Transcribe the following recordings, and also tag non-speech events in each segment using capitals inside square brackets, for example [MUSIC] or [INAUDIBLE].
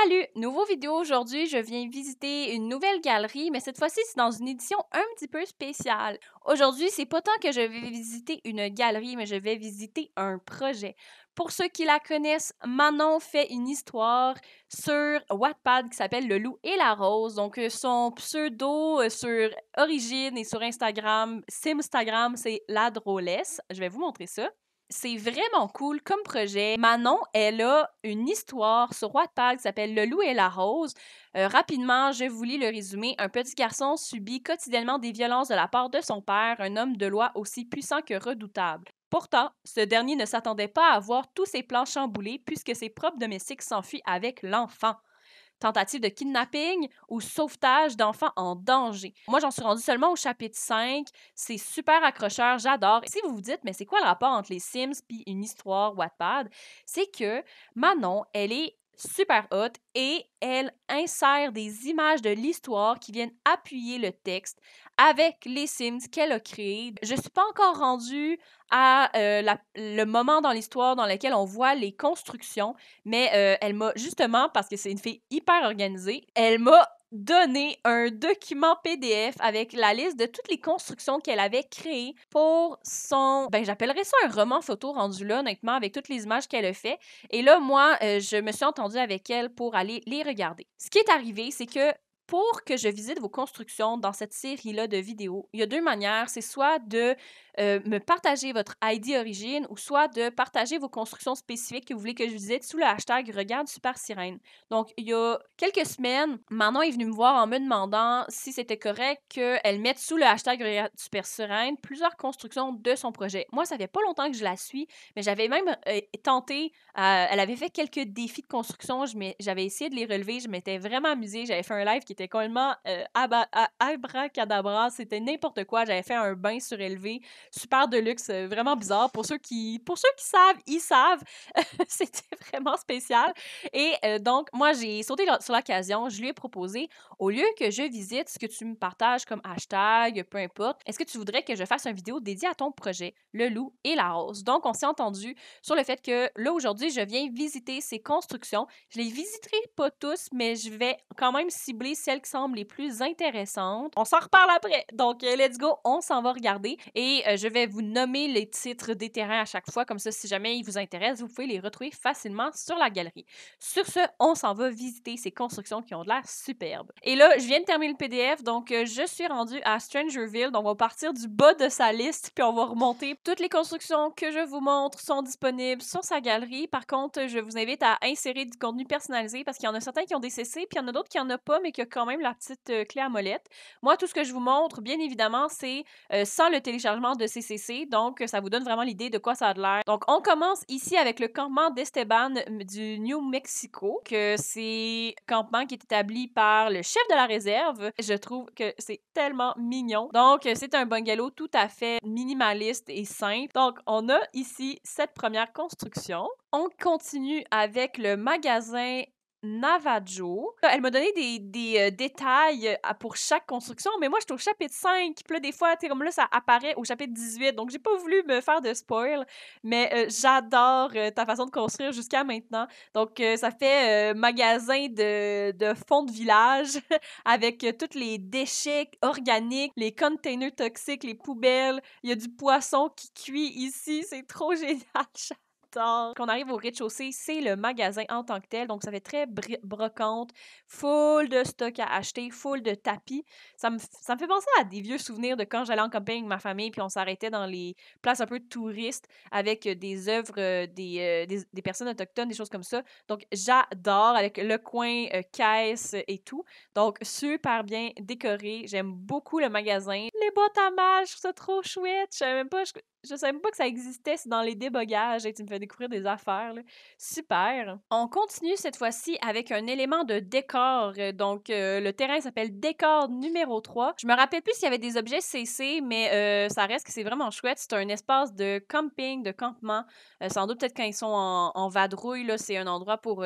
Salut! Nouveau vidéo aujourd'hui, je viens visiter une nouvelle galerie, mais cette fois-ci, c'est dans une édition un petit peu spéciale. Aujourd'hui, c'est pas tant que je vais visiter une galerie, mais je vais visiter un projet. Pour ceux qui la connaissent, Manon fait une histoire sur Wattpad qui s'appelle Le Loup et la Rose. Donc, euh, son pseudo euh, sur Origine et sur Instagram, c'est Instagram, c'est La Drôlesse. Je vais vous montrer ça. C'est vraiment cool comme projet. Manon, elle a une histoire sur Wattpad qui s'appelle Le loup et la rose. Euh, rapidement, je vous lis le résumé. Un petit garçon subit quotidiennement des violences de la part de son père, un homme de loi aussi puissant que redoutable. Pourtant, ce dernier ne s'attendait pas à voir tous ses plans chamboulés puisque ses propres domestiques s'enfuient avec l'enfant tentative de kidnapping ou sauvetage d'enfants en danger. Moi, j'en suis rendue seulement au chapitre 5. C'est super accrocheur, j'adore. Si vous vous dites, mais c'est quoi le rapport entre les Sims puis une histoire Wattpad? C'est que Manon, elle est super hot et elle insère des images de l'histoire qui viennent appuyer le texte avec les Sims qu'elle a créés. Je ne suis pas encore rendue à euh, le moment dans l'histoire dans lequel on voit les constructions, mais euh, elle m'a justement, parce que c'est une fille hyper organisée, elle m'a donné un document PDF avec la liste de toutes les constructions qu'elle avait créées pour son ben j'appellerais ça un roman photo rendu là honnêtement avec toutes les images qu'elle a fait et là moi euh, je me suis entendue avec elle pour aller les regarder. Ce qui est arrivé, c'est que pour que je visite vos constructions dans cette série-là de vidéos, il y a deux manières. C'est soit de euh, me partager votre ID origine ou soit de partager vos constructions spécifiques que vous voulez que je visite sous le hashtag Regarde Super Donc, il y a quelques semaines, Manon est venue me voir en me demandant si c'était correct qu'elle mette sous le hashtag Regarde Super plusieurs constructions de son projet. Moi, ça fait pas longtemps que je la suis, mais j'avais même euh, tenté, euh, elle avait fait quelques défis de construction, j'avais essayé de les relever, je m'étais vraiment amusée, j'avais fait un live qui qui était complètement euh, abracadabra. C'était n'importe quoi. J'avais fait un bain surélevé, super de luxe, euh, vraiment bizarre. Pour ceux qui, pour ceux qui savent, ils savent. [LAUGHS] C'était vraiment spécial. Et euh, donc, moi, j'ai sauté sur l'occasion. Je lui ai proposé au lieu que je visite ce que tu me partages comme hashtag, peu importe, est-ce que tu voudrais que je fasse une vidéo dédiée à ton projet, le loup et la rose? Donc, on s'est entendu sur le fait que là, aujourd'hui, je viens visiter ces constructions. Je les visiterai pas tous, mais je vais quand même cibler celles qui semblent les plus intéressantes. On s'en reparle après. Donc, euh, let's go, on s'en va regarder et euh, je vais vous nommer les titres des terrains à chaque fois. Comme ça, si jamais ils vous intéressent, vous pouvez les retrouver facilement sur la galerie. Sur ce, on s'en va visiter ces constructions qui ont de l'air superbes. Et là, je viens de terminer le PDF, donc euh, je suis rendue à Strangerville. Donc, on va partir du bas de sa liste, puis on va remonter. Toutes les constructions que je vous montre sont disponibles sur sa galerie. Par contre, je vous invite à insérer du contenu personnalisé parce qu'il y en a certains qui ont des CC, puis il y en a d'autres qui en ont pas, mais qui ont quand même la petite euh, clé à molette. Moi, tout ce que je vous montre, bien évidemment, c'est euh, sans le téléchargement de CCC. Donc, ça vous donne vraiment l'idée de quoi ça a l'air. Donc, on commence ici avec le campement d'Esteban du New Mexico, que c'est campement qui est établi par le chef de la réserve. Je trouve que c'est tellement mignon. Donc, c'est un bungalow tout à fait minimaliste et simple. Donc, on a ici cette première construction. On continue avec le magasin Navajo. Elle m'a donné des, des euh, détails euh, pour chaque construction, mais moi, je suis au chapitre 5. Puis là, des fois, tu comme là, ça apparaît au chapitre 18. Donc, j'ai pas voulu me faire de spoil, mais euh, j'adore ta façon de construire jusqu'à maintenant. Donc, ça fait magasin de, de fond de village [LAUGHS] avec tous les déchets organiques, les containers toxiques, les poubelles. Il y a du poisson qui cuit ici. C'est trop [LAUGHS] génial, quand on arrive au rez-de-chaussée, c'est le magasin en tant que tel. Donc, ça fait très brocante, full de stock à acheter, full de tapis. Ça me, ça fait penser à des vieux souvenirs de quand j'allais en campagne avec ma famille, puis on s'arrêtait dans les places un peu touristes avec euh, des œuvres euh, euh, des, personnes autochtones, des choses comme ça. Donc, j'adore avec le coin caisse et tout. Donc, super bien décoré. J'aime beaucoup le magasin les boîtes à mal, je trouve ça trop chouette. Je savais même pas, savais même pas que ça existait, dans les débogages et tu me fais découvrir des affaires. Super. On continue cette fois-ci avec un élément de décor. Euh, donc euh, le terrain s'appelle décor numéro 3. Je me rappelle plus s'il y avait des objets CC, mais euh, ça reste que c'est vraiment chouette. C'est un espace de camping, de campement. sans doute peut-être quand ils sont en, vadrouille, là, c'est un endroit pour,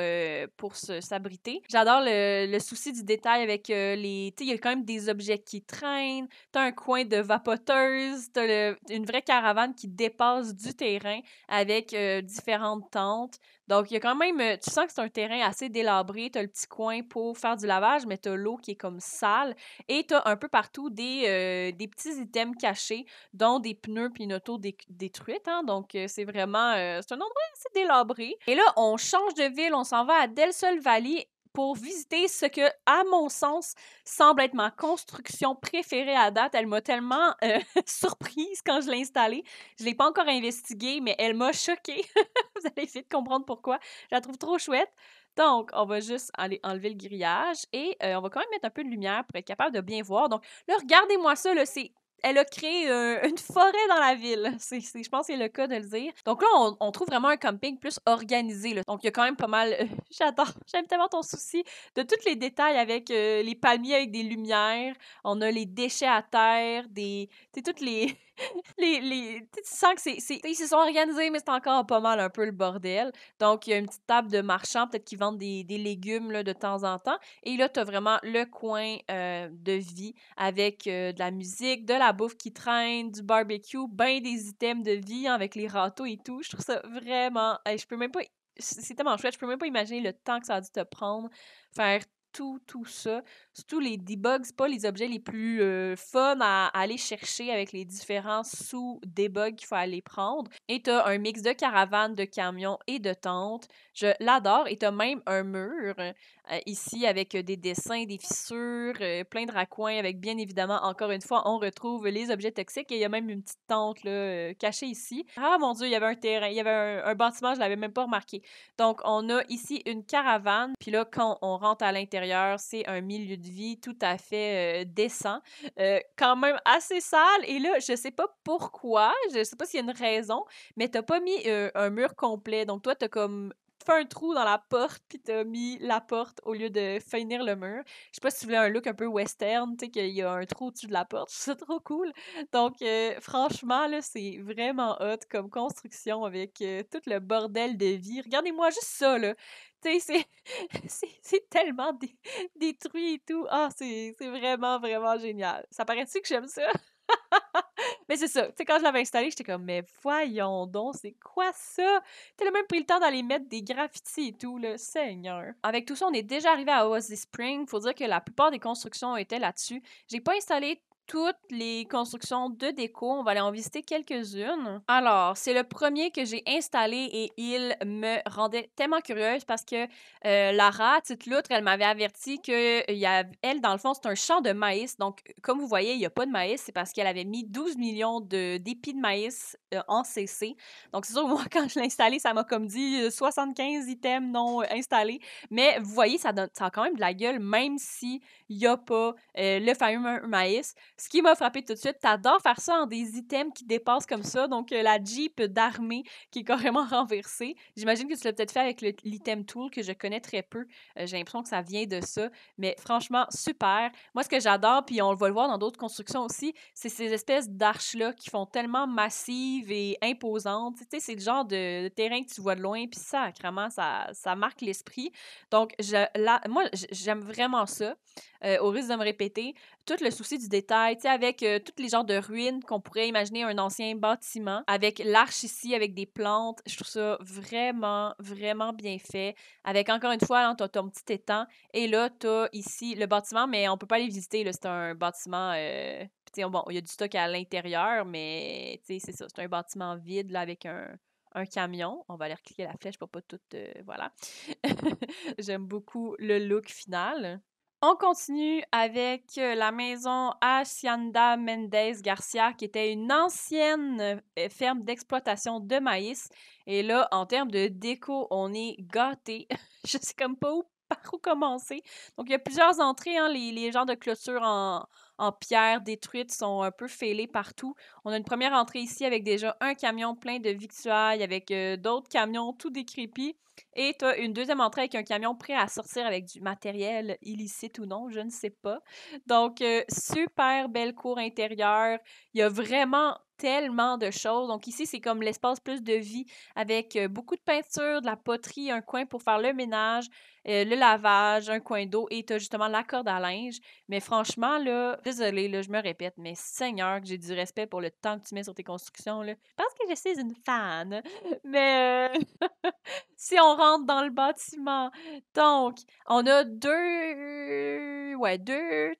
pour s'abriter. J'adore le, souci du détail avec les. Tu il y a quand même des objets qui traînent. T'as un coin de vapoteuse, t'as une vraie caravane qui dépasse du terrain avec euh, différentes tentes. Donc, il y a quand même, euh, tu sens que c'est un terrain assez délabré, t'as le petit coin pour faire du lavage, mais t'as l'eau qui est comme sale, et t'as un peu partout des, euh, des petits items cachés, dont des pneus puis une auto détruite, hein. donc c'est vraiment, c'est un endroit assez délabré. Et là, on change de ville, on s'en va à Del Sol Valley, pour visiter ce que, à mon sens, semble être ma construction préférée à date. Elle m'a tellement euh, [LAUGHS] surprise quand je l'ai installée. Je ne l'ai pas encore investiguée, mais elle m'a choquée. [LAUGHS] Vous allez de comprendre pourquoi. Je la trouve trop chouette. Donc, on va juste aller enlever le grillage et euh, on va quand même mettre un peu de lumière pour être capable de bien voir. Donc, là, regardez-moi ça, c'est elle a créé [LAUGHS] une forêt dans la ville. je pense que c'est le cas de le dire. Donc là, on, trouve vraiment un camping plus organisé. Donc il y a quand même pas mal. j'attends euh, [LAUGHS] j'adore, [LAUGHS] j'aime tellement ton souci de tous les détails avec euh, les palmiers avec des lumières. On a les déchets à terre, des. Tu sais, toutes les tu sens que c'est, ils se sont organisés, mais c'est encore pas mal un peu le bordel. Donc, il y a une petite table de marchands, peut-être qui vendent des, légumes là, de temps en temps. Et là, tu as vraiment le coin euh, de vie avec euh, de la musique, de la bouffe qui traîne, du barbecue, ben des items de vie avec les râteaux et tout. Je trouve ça vraiment. je peux même pas. C'est tellement chouette, je peux même pas imaginer le temps que ça a dû te prendre, faire tout, tout ça. Surtout les debugs, pas les objets les plus euh, fun à, aller chercher avec les différents sous-debugs qu'il faut aller prendre. Et t'as un mix de caravanes, de camions et de tentes. Je l'adore. Et t'as même un mur euh, ici avec des dessins, des fissures, plein de raccoins avec bien évidemment, encore une fois, on retrouve les objets toxiques et il y a même une petite tente là, cachée ici. Ah mon dieu, il y avait un terrain, il y avait un, bâtiment, je ne l'avais même pas remarqué. Donc on a ici une caravane, puis là quand on rentre à l'intérieur, c'est un milieu de vie tout à fait décent, quand même assez sale et là je ne sais pas pourquoi, je ne sais pas s'il y a une raison, mais tu t'as pas mis un mur complet. Donc toi, tu as comme fait un trou dans la porte, puis t'as mis la porte au lieu de finir le mur. Je sais pas si tu voulais un look un peu western, tu sais, qu'il y a un trou au-dessus de la porte. C'est [LAUGHS] trop cool. Donc, euh, franchement, là, c'est vraiment hot comme construction avec euh, tout le bordel de vie. Regardez-moi juste ça, là. Tu sais, c'est [LAUGHS] tellement détruit et tout. Ah, c'est vraiment, vraiment génial. Ça paraît-tu que j'aime ça? [LAUGHS] Mais c'est ça. Tu sais, quand je l'avais installé, j'étais comme, mais voyons donc, c'est quoi ça? Tu même pris le temps d'aller mettre des graffitis et tout, le Seigneur. Avec tout ça, on est déjà arrivé à Oasis Spring. Faut dire que la plupart des constructions étaient là-dessus. J'ai pas installé toutes les constructions de déco. On va aller en visiter quelques-unes. Alors, c'est le premier que j'ai installé et il me rendait tellement curieuse parce que euh, Lara, petite l'autre, elle m'avait averti que, euh, elle, dans le fond, c'est un champ de maïs. Donc, comme vous voyez, il n'y a pas de maïs. C'est parce qu'elle avait mis 12 millions d'épis de, maïs euh, en CC. Donc, c'est sûr, moi, [LAUGHS] quand je l'ai installé, ça m'a comme dit 75 items non installés. Mais vous voyez, ça, donne, ça a quand même de la gueule, même s'il n'y a pas le fameux maïs. Ce qui m'a frappé tout de suite, t'adores faire ça en des items qui dépassent comme ça. Donc, euh, la Jeep d'armée qui est carrément [LAUGHS] renversée. J'imagine que tu l'as peut-être fait avec l'item tool que je connais très peu. Euh, j'ai l'impression que ça vient de ça. Mais franchement, super. Moi, ce que j'adore, puis on va le voir dans d'autres constructions aussi, c'est ces espèces d'arches-là qui font tellement massives et imposantes. Tu sais, c'est le genre de, terrain que tu vois de loin, puis ça, vraiment, ça, marque l'esprit. Donc, je, moi, j'aime vraiment ça. Euh, au risque de me répéter, tout le souci du détail, tu sais, avec euh, tous les genres de ruines qu'on pourrait imaginer un ancien bâtiment, avec l'arche ici, avec des plantes. Je trouve ça vraiment, vraiment bien fait. Avec encore une fois, hein, tu as ton petit étang et là, tu as ici le bâtiment, mais on peut pas aller visiter. C'est un bâtiment. Euh, bon, il y a du stock à l'intérieur, mais c'est ça. C'est un bâtiment vide là, avec un, camion. On va aller cliquer la flèche pour pas tout. Euh, voilà. [LAUGHS] J'aime beaucoup le look final. On continue avec euh, la maison Hacienda Mendez Garcia, qui était une ancienne euh, euh, ferme d'exploitation de maïs. Et là, en termes de déco, on est gâté. [LAUGHS] Je sais comme pas par où commencer. Donc, il y a plusieurs entrées, hein, les, les genres de clôture en, en pierre détruite, sont un peu fêlées partout. On a une première entrée ici avec déjà un camion plein de victuailles, avec euh, d'autres camions tout décrépits. Et tu as une deuxième entrée avec un camion prêt à sortir avec du matériel illicite ou non, je ne sais pas. Donc, euh, super belle cour intérieure. Il y a vraiment tellement de choses. Donc ici, c'est comme l'espace plus de vie avec beaucoup de peinture, de la poterie, un coin pour faire le ménage, euh, le lavage, un coin d'eau et tu as justement la corde à linge. Mais franchement, là, désolé, là, je me répète, mais Seigneur, que j'ai du respect pour le temps que tu mets sur tes constructions. Là. Je pense que je suis une fan. [LAUGHS] Mais euh, [LAUGHS] si on rentre dans le bâtiment, donc, on a deux. Ouais, deux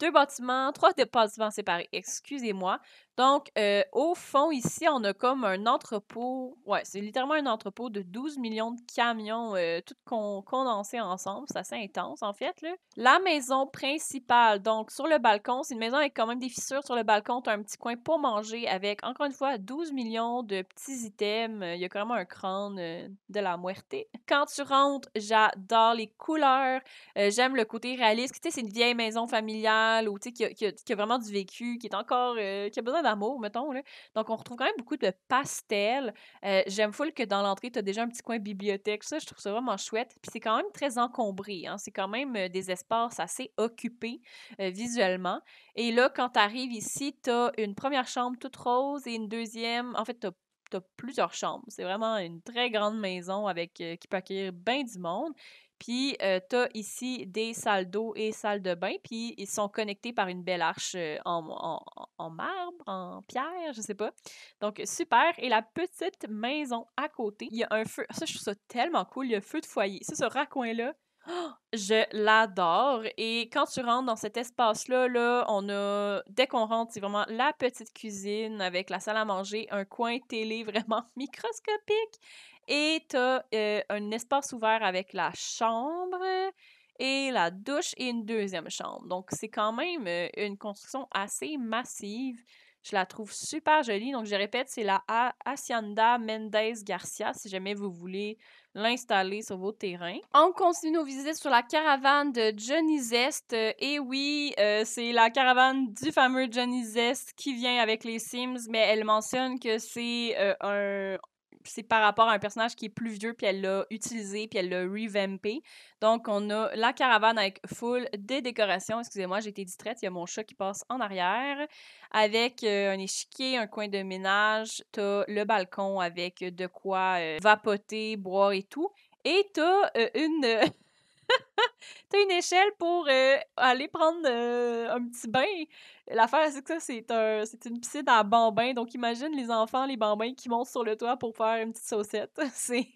deux bâtiments, trois bâtiments séparés, excusez-moi. Donc, euh, au fond, ici, on a comme un entrepôt. Ouais, c'est littéralement un entrepôt de 12 millions de camions, euh, tout con condensés ensemble. C'est assez intense, en fait. Là. La maison principale, donc sur le balcon, c'est une maison avec quand même des fissures sur le balcon. Tu as un petit coin pour manger avec, encore une fois, 12 millions de petits items. Il y a carrément un crâne euh, de la muerte. Quand tu rentres, j'adore les couleurs. J'aime le côté réaliste. Tu sais, c'est une vieille maison familiale ou tu sais, qui, a vraiment du vécu, qui est encore. qui a besoin d'amour, mettons. Là. Donc, on retrouve quand même beaucoup de pastels. Euh, j'aime full que dans l'entrée, tu as déjà un petit coin bibliothèque. Ça, je trouve ça vraiment chouette. Puis c'est quand même très encombré. Hein. C'est quand même euh, des espaces assez occupés euh, visuellement. Et là, quand tu arrives ici, tu as une première chambre toute rose et une deuxième. En fait, tu as plusieurs chambres. C'est vraiment une très grande maison avec qui peut accueillir bien du monde. Puis euh, tu as ici des salles d'eau et salles de bain, puis ils sont connectés par une belle arche euh, en, marbre, en pierre, je sais pas. Donc super. Et la petite maison à côté, il y a un feu. Ça, je trouve ça tellement cool. Il y a feu de foyer. Ça, ce raccoin-là, oh, je l'adore. Et quand tu rentres dans cet espace-là, là, on a, dès qu'on rentre, c'est vraiment la petite cuisine avec la salle à manger, un coin télé [LAUGHS] vraiment microscopique et tu as euh, un espace ouvert avec la chambre euh, et la douche et une deuxième chambre. Donc, c'est quand même euh, une construction assez massive. Je la trouve super jolie. Donc, je répète, c'est la Hacienda Mendez Garcia, si jamais vous voulez l'installer sur vos terrains. On continue nos visites sur la caravane de Johnny Zest. Et oui, c'est la caravane du fameux Johnny Zest qui vient avec les Sims, mais elle mentionne que c'est un c'est par rapport à un personnage qui est plus vieux, puis elle l'a utilisé, puis elle l'a revampé. Donc, on a la caravane avec full des décorations. Excusez-moi, j'ai été distraite. Il y a mon chat qui passe en arrière. Avec euh, un échiquier, un coin de ménage. T'as le balcon avec de quoi euh, vapoter, boire et tout. Et t'as euh, une. [LAUGHS] [LAUGHS] t'as une échelle pour euh, aller prendre euh, un petit bain. L'affaire, c'est que ça, c'est une piscine à bambins. Donc, imagine les enfants, les bambins qui montent sur le toit pour faire une petite saucette. [LAUGHS] C'est...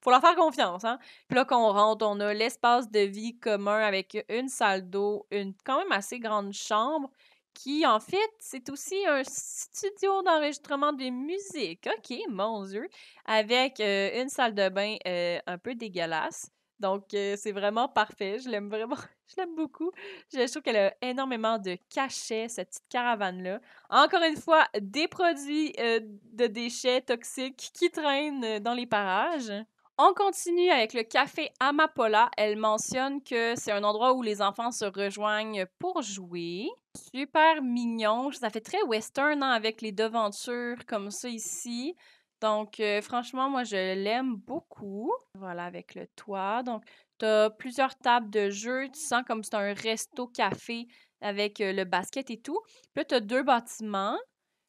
Faut leur faire confiance, hein? Puis là, qu'on rentre, on a l'espace de vie commun avec une salle d'eau, une quand même assez grande chambre qui, en fait, c'est aussi un studio d'enregistrement de musique. OK, mon Dieu! Avec euh, une salle de bain un peu dégueulasse donc, euh, c'est vraiment parfait. Je l'aime vraiment. [LAUGHS] Je l'aime beaucoup. Je trouve qu'elle a énormément de cachets, cette petite caravane-là. Encore une fois, des produits euh, de déchets toxiques qui traînent euh, dans les parages. On continue avec le café Amapola. Elle mentionne que c'est un endroit où les enfants se rejoignent pour jouer. Super mignon. Ça fait très western hein, avec les devantures comme ça ici. Donc, euh, franchement, moi, je l'aime beaucoup. Voilà, avec le toit. Donc, tu as plusieurs tables de jeu. Tu sens comme c'est un resto-café avec euh, le basket et tout. Puis là, tu as deux bâtiments.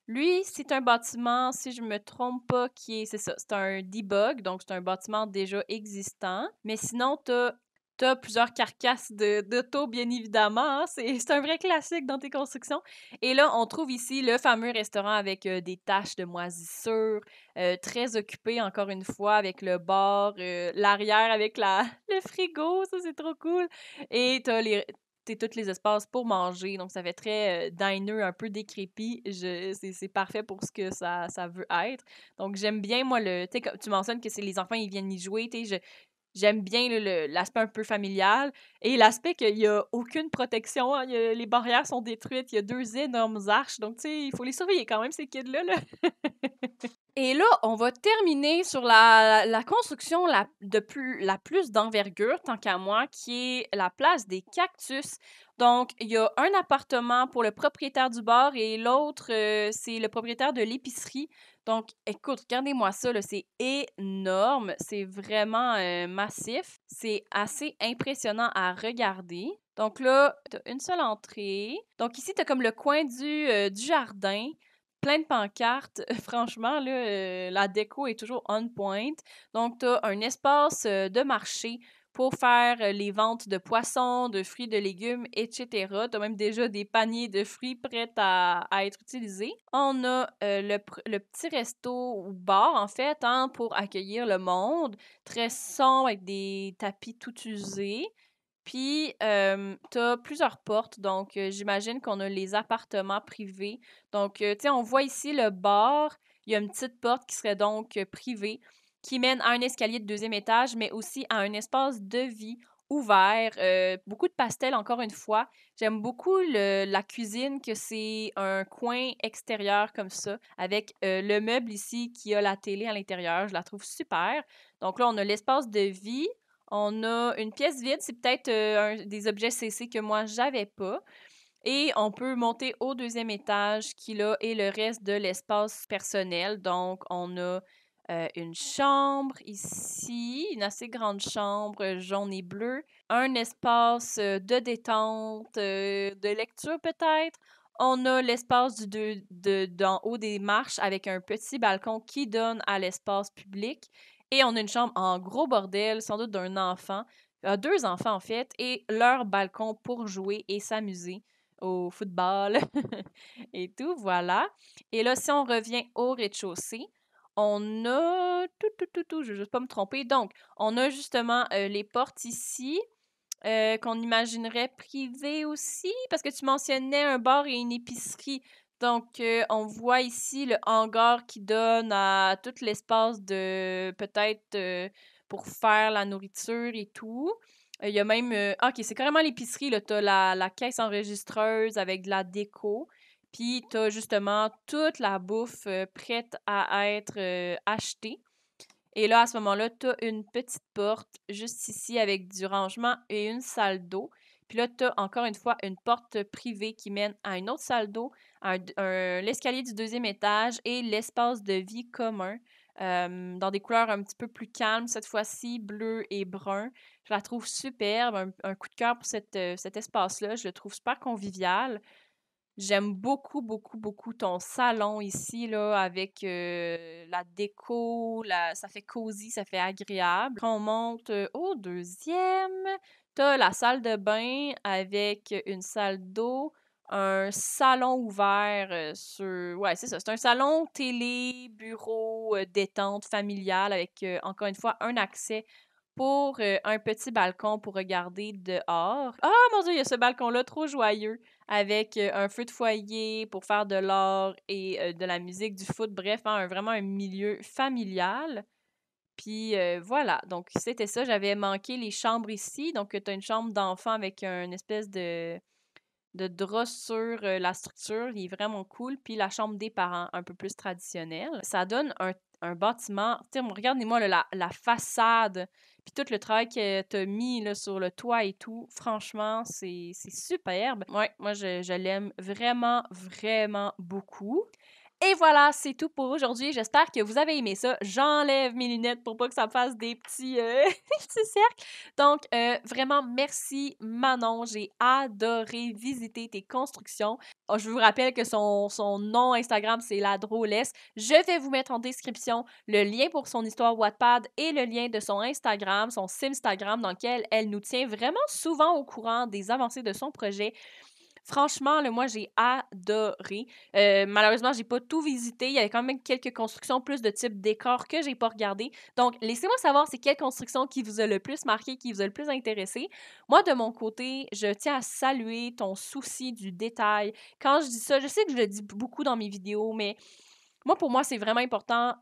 Lui, c'est un bâtiment, si je me trompe pas, qui est, c'est ça, c'est un debug, donc c'est un bâtiment déjà existant. Mais sinon, tu as T'as plusieurs carcasses de d'auto, bien évidemment. Hein, [LAUGHS] c'est un vrai classique dans tes constructions. Et là, on trouve ici le fameux restaurant avec euh, des taches de moisissures. Euh, très occupé encore une fois avec le bar, euh, l'arrière avec la, [LAUGHS] le frigo, ça c'est trop cool. Et t'as les tous les espaces pour manger. Donc, ça fait très diner, un peu décrépit. C'est parfait pour ce que ça, ça veut être. Donc, j'aime bien, moi, le. Tu mentionnes que c'est les enfants, ils viennent y jouer. Je, j'aime bien l'aspect un peu familial et l'aspect qu'il n'y a aucune protection. Hein, les barrières sont détruites, il y a deux énormes arches. Donc, tu sais, il faut les surveiller quand même, ces kids-là. [LAUGHS] et là, on va terminer sur la, la, la construction la, de plus, la plus d'envergure, tant qu'à moi, qui est la place des cactus. Donc, il y a un appartement pour le propriétaire du bar et l'autre, euh, c'est le propriétaire de l'épicerie. Donc, écoute, regardez-moi ça, c'est énorme, c'est vraiment euh, massif, c'est assez impressionnant à regarder. Donc là, tu as une seule entrée. Donc ici, tu as comme le coin euh, du, jardin plein de pancartes. [LAUGHS] Franchement, là, la déco est toujours on point. Donc, tu as un espace de marché, pour faire euh, les ventes de poissons, de fruits, de légumes, etc. Tu as même déjà des paniers de fruits prêts à, être utilisés. On a euh, le, petit resto ou bar, en fait, hein, pour accueillir le monde, très sombre avec des tapis tout usés. Puis, euh, tu as plusieurs portes. Donc, j'imagine qu'on a les appartements privés. Donc, tu sais, on voit ici le bar. Il y a une petite porte qui serait donc privée qui mène à un escalier de deuxième étage, mais aussi à un espace de vie ouvert, euh, beaucoup de pastels encore une fois. J'aime beaucoup la cuisine, que c'est un coin extérieur comme ça, avec euh, le meuble ici qui a la télé à l'intérieur. Je la trouve super. Donc là, on a l'espace de vie, on a une pièce vide, c'est peut-être euh, des objets CC que moi, j'avais pas. Et on peut monter au deuxième étage qui là est le reste de l'espace personnel. Donc, on a euh, une chambre ici, une assez grande chambre jaune et bleue, un espace euh, de détente, euh, de lecture peut-être. On a l'espace du de, d'en haut des marches avec un petit balcon qui donne à l'espace public. Et on a une chambre en gros bordel, sans doute d'un enfant, deux enfants en fait, et leur balcon pour jouer et s'amuser au football [LAUGHS] et tout, voilà. Et là, si on revient au rez-de-chaussée, on a tout, tout, tout, tout, je ne veux juste pas me tromper. Donc, on a justement euh, les portes ici. Euh, qu'on imaginerait privées aussi, parce que tu mentionnais un bar et une épicerie. Donc, euh, on voit ici le hangar qui donne à tout l'espace de peut-être pour faire la nourriture et tout. Il y a même. Ah, ok, c'est carrément l'épicerie. Tu as la, la, caisse enregistreuse avec de la déco. Puis tu as justement toute la bouffe euh, prête à être euh, achetée. Et là, à ce moment-là, tu as une petite porte juste ici avec du rangement et une salle d'eau. Puis là, tu as encore une fois une porte privée qui mène à une autre salle d'eau, à, l'escalier du deuxième étage et l'espace de vie commun euh, dans des couleurs un petit peu plus calmes cette fois-ci, bleu et brun. Je la trouve superbe, un, coup de cœur pour cet espace-là. Je le trouve super convivial. J'aime beaucoup, beaucoup, beaucoup ton salon ici, là, avec la déco, ça fait cosy, ça fait agréable. Quand on monte au deuxième, t'as la salle de bain avec une salle d'eau, un salon ouvert sur... Ouais, c'est ça, c'est un salon télé, bureau, détente, familiale, avec, encore une fois, un accès pour euh, un petit balcon pour regarder dehors. Ah mon dieu, il y a ce balcon-là trop joyeux avec euh, un feu de foyer pour faire de l'or et euh, de la musique, du foot, bref, hein, vraiment un milieu familial. Puis voilà, donc c'était ça, j'avais manqué les chambres ici, donc tu as une chambre d'enfant avec une espèce de de draps sur la structure, il est vraiment cool. Puis la chambre des parents, un peu plus traditionnelle. Ça donne un, un bâtiment. Regardez-moi la, la, façade, puis tout le travail que tu mis sur le toit et tout. Franchement, c'est superbe. Ouais, moi, je l'aime vraiment, vraiment beaucoup. Et voilà, c'est tout pour aujourd'hui. J'espère que vous avez aimé ça. J'enlève mes lunettes pour pas que ça fasse euh, [LAUGHS] des petits, cercles. Donc, euh, vraiment, merci Manon. J'ai adoré visiter tes constructions. Oh, je vous rappelle que son, son nom Instagram, c'est la drôlesse. Je vais vous mettre en description le lien pour son histoire Wattpad et le lien de son Instagram, son Simstagram, dans lequel elle nous tient vraiment souvent au courant des avancées de son projet. Franchement, le moi, j'ai adoré. Euh, malheureusement, j'ai pas tout visité. Il y avait quand même quelques constructions plus de type décor que j'ai pas regardé. Donc, laissez-moi savoir c'est quelle construction qui vous a le plus marqué, qui vous a le plus intéressé. Moi, de mon côté, je tiens à saluer ton souci du détail. Quand je dis ça, je sais que je le dis beaucoup dans mes vidéos, mais moi, pour moi, c'est vraiment important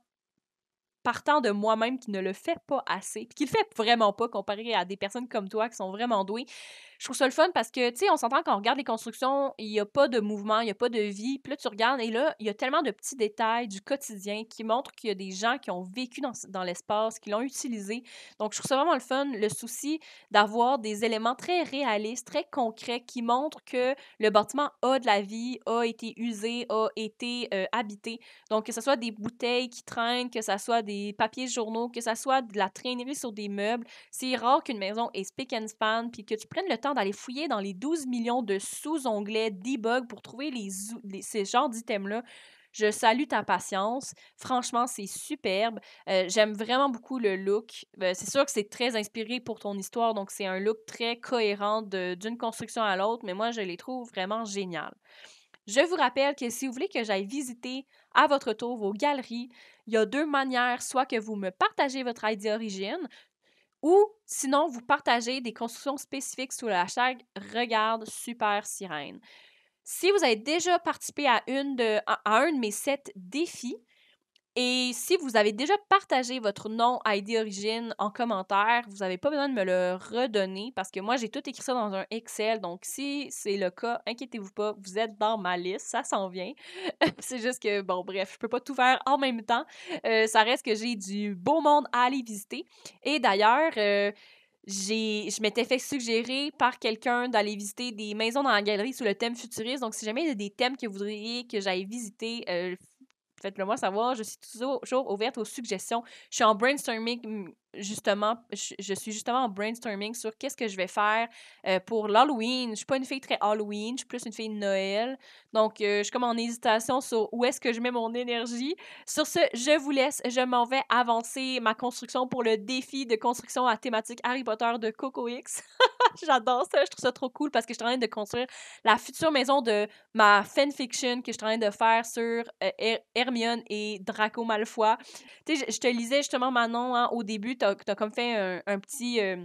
partant de moi-même qui ne le fait pas assez, puis qui le fait vraiment pas comparé à des personnes comme toi qui sont vraiment douées je trouve ça le fun parce que, tu sais, on s'entend quand on regarde les constructions, il n'y a pas de mouvement, il n'y a pas de vie. Puis là, tu regardes et là, il y a tellement de petits détails du quotidien qui montrent qu'il y a des gens qui ont vécu dans, dans l'espace, qui l'ont utilisé. Donc, je trouve ça vraiment le fun, le souci d'avoir des éléments très réalistes, très concrets qui montrent que le bâtiment a de la vie, a été usé, a été euh, habité. Donc, que ce soit des bouteilles qui traînent, que ce soit des papiers journaux, que ce soit de la traînerie sur des meubles, c'est rare qu'une maison est spick and span puis que tu prennes le temps d'aller fouiller dans les 12 millions de sous-onglets debug pour trouver les, ces genres d'items-là. Je salue ta patience. Franchement, c'est superbe. Euh, j'aime vraiment beaucoup le look. Euh, c'est sûr que c'est très inspiré pour ton histoire, donc c'est un look très cohérent d'une construction à l'autre, mais moi, je les trouve vraiment géniales. Je vous rappelle que si vous voulez que j'aille visiter à votre tour vos galeries, il y a deux manières, soit que vous me partagez votre idée origine, ou sinon, vous partagez des constructions spécifiques sous le hashtag Regarde Super Sirène. Si vous avez déjà participé à, une de, à un de mes sept défis, et si vous avez déjà partagé votre nom, ID, origine en commentaire, vous n'avez pas besoin de me le redonner parce que moi, j'ai tout écrit ça dans un Excel. Donc, si c'est le cas, inquiétez-vous pas, vous êtes dans ma liste, ça s'en vient. [LAUGHS] c'est juste que, bon, bref, je peux pas tout faire en même temps. Euh, ça reste que j'ai du beau monde à aller visiter. Et d'ailleurs, euh, je m'étais fait suggérer par quelqu'un d'aller visiter des maisons dans la galerie sous le thème futuriste. Donc, si jamais il y a des thèmes que vous voudriez que j'aille visiter, euh, faites-le moi savoir. Je suis toujours ouverte aux suggestions. Je suis en brainstorming mm, justement, je, suis justement en brainstorming sur qu'est-ce que je vais faire euh, pour l'Halloween. Je suis pas une fille très Halloween, je suis plus une fille de Noël. Donc, euh, je suis comme en hésitation sur où est-ce que je mets mon énergie. Sur ce, je vous laisse. Je m'en vais avancer ma construction pour le défi de construction à thématique Harry Potter de Coco X. [LAUGHS] J'adore ça, je trouve ça trop cool parce que je suis en train de construire la future maison de ma fanfiction que je suis en train de faire sur euh, Hermione et Draco Malfoy. Tu sais, je, te lisais justement, Manon, hein, au début, T'as comme fait un, un petit. Euh,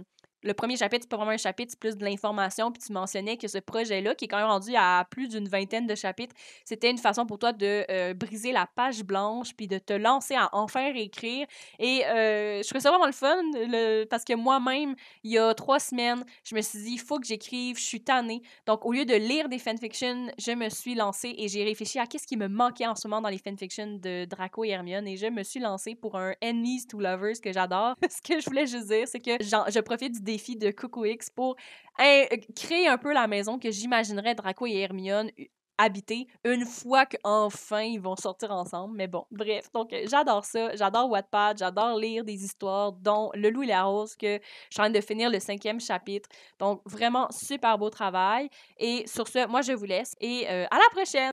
le premier chapitre, c'est pas vraiment un chapitre, c'est plus de l'information. Puis tu mentionnais que ce projet-là, qui est quand même rendu à plus d'une vingtaine de chapitres, c'était une façon pour toi de euh, briser la page blanche, puis de te lancer à enfin écrire. Et euh, je trouvais ça vraiment le fun, le, parce que moi-même, il y a trois semaines, je me suis dit, il faut que j'écrive, je suis tannée. Donc, au lieu de lire des fanfictions, je me suis lancée et j'ai réfléchi à qu'est-ce qui me manquait en ce moment dans les fanfictions de Draco et Hermione. Et je me suis lancée pour un Enemies to Lovers que j'adore. [LAUGHS] ce que je voulais juste dire, c'est que je profite du défi de Coco X pour euh, créer un peu la maison que j'imaginerais Draco et Hermione habiter une fois qu'enfin ils vont sortir ensemble. Mais bon, bref. Donc, euh, j'adore ça. J'adore Wattpad. J'adore lire des histoires, dont Le Loup et la Rose, que je suis en train de finir le cinquième chapitre. Donc, vraiment, super beau travail. Et sur ce, moi, je vous laisse et euh, à la prochaine!